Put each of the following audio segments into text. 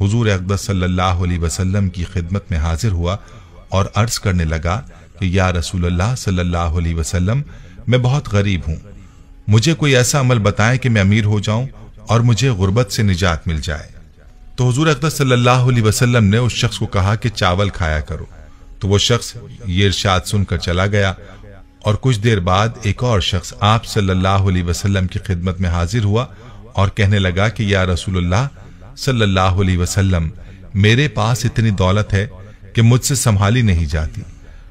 हुजूर अकदस सल्लल्लाहु अलैहि वसल्लम की खिदमत में हाजिर हुआ और अर्ज करने लगा कि या अल्लाह सल्लल्लाहु अलैहि वसल्लम मैं बहुत गरीब हूँ मुझे कोई ऐसा अमल बताएं कि मैं अमीर हो जाऊं और मुझे गुर्बत से निजात मिल जाए तो हजूर अकदस सल्ला वसलम ने उस शख्स को कहा कि चावल खाया करो तो वो शख्स ये इर्शाद सुनकर चला गया और कुछ देर बाद एक और शख्स आप सल्लल्लाहु अलैहि वसल्लम की खिदमत में हाजिर हुआ और कहने लगा कि या रसूलुल्लाह सल्लल्लाहु अलैहि वसल्लम मेरे पास इतनी दौलत है कि मुझसे संभाली नहीं जाती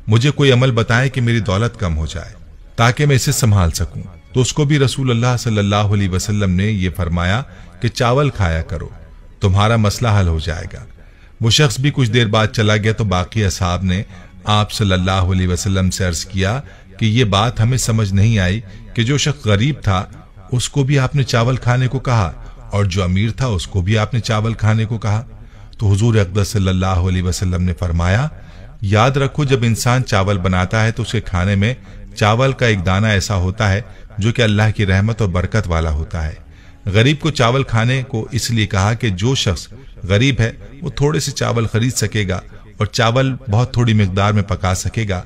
मुझे कोई अमल बताए कि मेरी दौलत कम हो जाए ताकि मैं इसे संभाल सकूं तो उसको भी रसूल अल्लाह सल्लल्लाहु अलैहि वसल्लम ने यह फरमाया कि चावल खाया करो तुम्हारा मसला हल हो जाएगा वो शख्स भी कुछ देर बाद चला गया तो बाकी असहाब ने आप सल्लल्लाहु अलैहि वसल्लम से अर्ज किया कि ये बात हमें समझ नहीं आई कि जो शख्स गरीब था उसको भी आपने चावल खाने को कहा और जो अमीर था उसको भी आपने चावल खाने को कहा तो हुजूर अकदस सल्लल्लाहु अलैहि वसल्लम ने फरमाया याद रखो जब इंसान चावल बनाता है तो उसके खाने में चावल का एक दाना ऐसा होता है जो कि अल्लाह की रहमत और बरकत वाला होता है गरीब को चावल खाने को इसलिए कहा कि जो शख्स गरीब है वो थोड़े से चावल खरीद सकेगा और चावल बहुत थोड़ी मकदार में पका सकेगा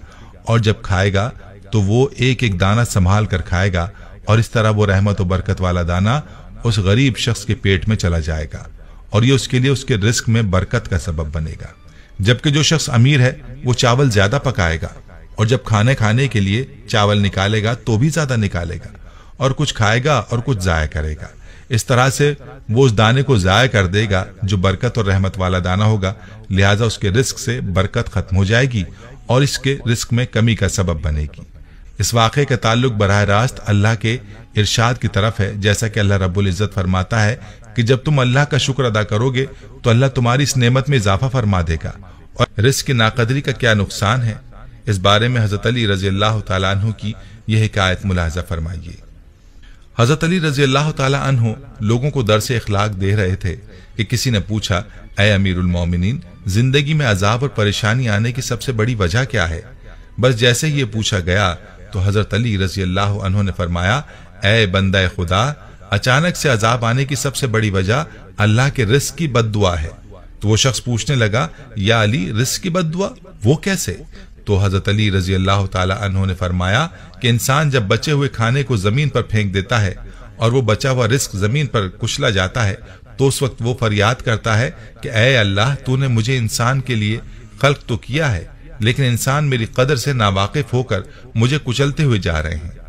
और जब खाएगा तो वो एक एक दाना संभाल कर खाएगा और इस तरह वो रहमत और बरकत वाला दाना उस गरीब शख्स के पेट में चला जाएगा और ये उसके लिए उसके रिस्क में बरकत का सबब बनेगा जबकि जो शख्स अमीर है वो चावल ज्यादा पकाएगा और जब खाने खाने के लिए चावल निकालेगा तो भी ज्यादा निकालेगा और कुछ खाएगा और कुछ जाया करेगा इस तरह से वो उस दाने को जाया कर देगा जो बरकत और रहमत वाला दाना होगा लिहाजा उसके रिस्क से बरकत खत्म हो जाएगी और इसके रिस्क में कमी का सबब बनेगी इस वाक़े का ताल्लुक बरह रास्त अल्लाह के इरशाद की तरफ है जैसा कि अल्लाह रब्बुल इज़्ज़त फरमाता है कि जब तुम अल्लाह का शुक्र अदा करोगे तो अल्लाह तुम्हारी इस नेमत में इजाफा फरमा देगा और रिस्क की नाकदरी का क्या नुकसान है इस बारे में हज़रत अली रजी अल्लाह तु की यह हकायत मुलाजा फरमाइए हज़रत अली रजी अल्लाह तु लोगों को दर से अखलाक दे रहे थे कि किसी ने पूछा ए अमीरमिन जिंदगी में अजाब और परेशानी आने की सबसे बड़ी वजह क्या है बस जैसे ही ये पूछा गया तो हज़रत अली रजी अल्लाह ने फरमाया ए बंद खुदा अचानक से अजाब आने की सबसे बड़ी वजह अल्लाह के रिस्क की बदुआ है तो वो शख्स पूछने लगा या अली रिस्क की बदुआ वो कैसे तो हजरत अली रजी अल्लाह तहों ने फरमाया कि इंसान जब बचे हुए खाने को जमीन पर फेंक देता है और वो बचा हुआ रिस्क जमीन पर कुचला जाता है तो उस वक्त वो फरियाद करता है कि अः अल्लाह तूने मुझे इंसान के लिए खल्क तो किया है लेकिन इंसान मेरी कदर से नावाकिफ होकर मुझे कुचलते हुए जा रहे हैं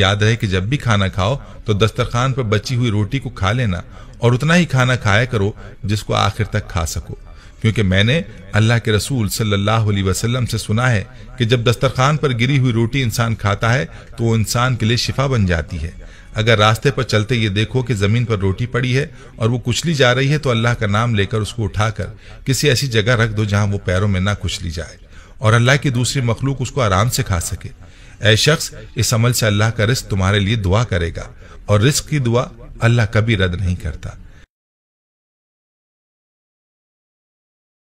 याद रहे कि जब भी खाना खाओ तो दस्तरखान पर बची हुई रोटी को खा लेना और उतना ही खाना खाया करो जिसको आखिर तक खा सको क्योंकि मैंने अल्लाह के रसूल सल्लल्लाहु अलैहि वसल्लम से सुना है कि जब दस्तरखान पर गिरी हुई रोटी इंसान खाता है तो वो इंसान के लिए शिफा बन जाती है अगर रास्ते पर चलते ये देखो कि ज़मीन पर रोटी पड़ी है और वो कुचली जा रही है तो अल्लाह का नाम लेकर उसको उठाकर किसी ऐसी जगह रख दो जहाँ वो पैरों में ना कुचली जाए और अल्लाह की दूसरी मखलूक उसको आराम से खा सके ऐ शख्स इस अमल से अल्लाह का रिस्क तुम्हारे लिए दुआ करेगा और रिस्क की दुआ अल्लाह कभी रद्द नहीं करता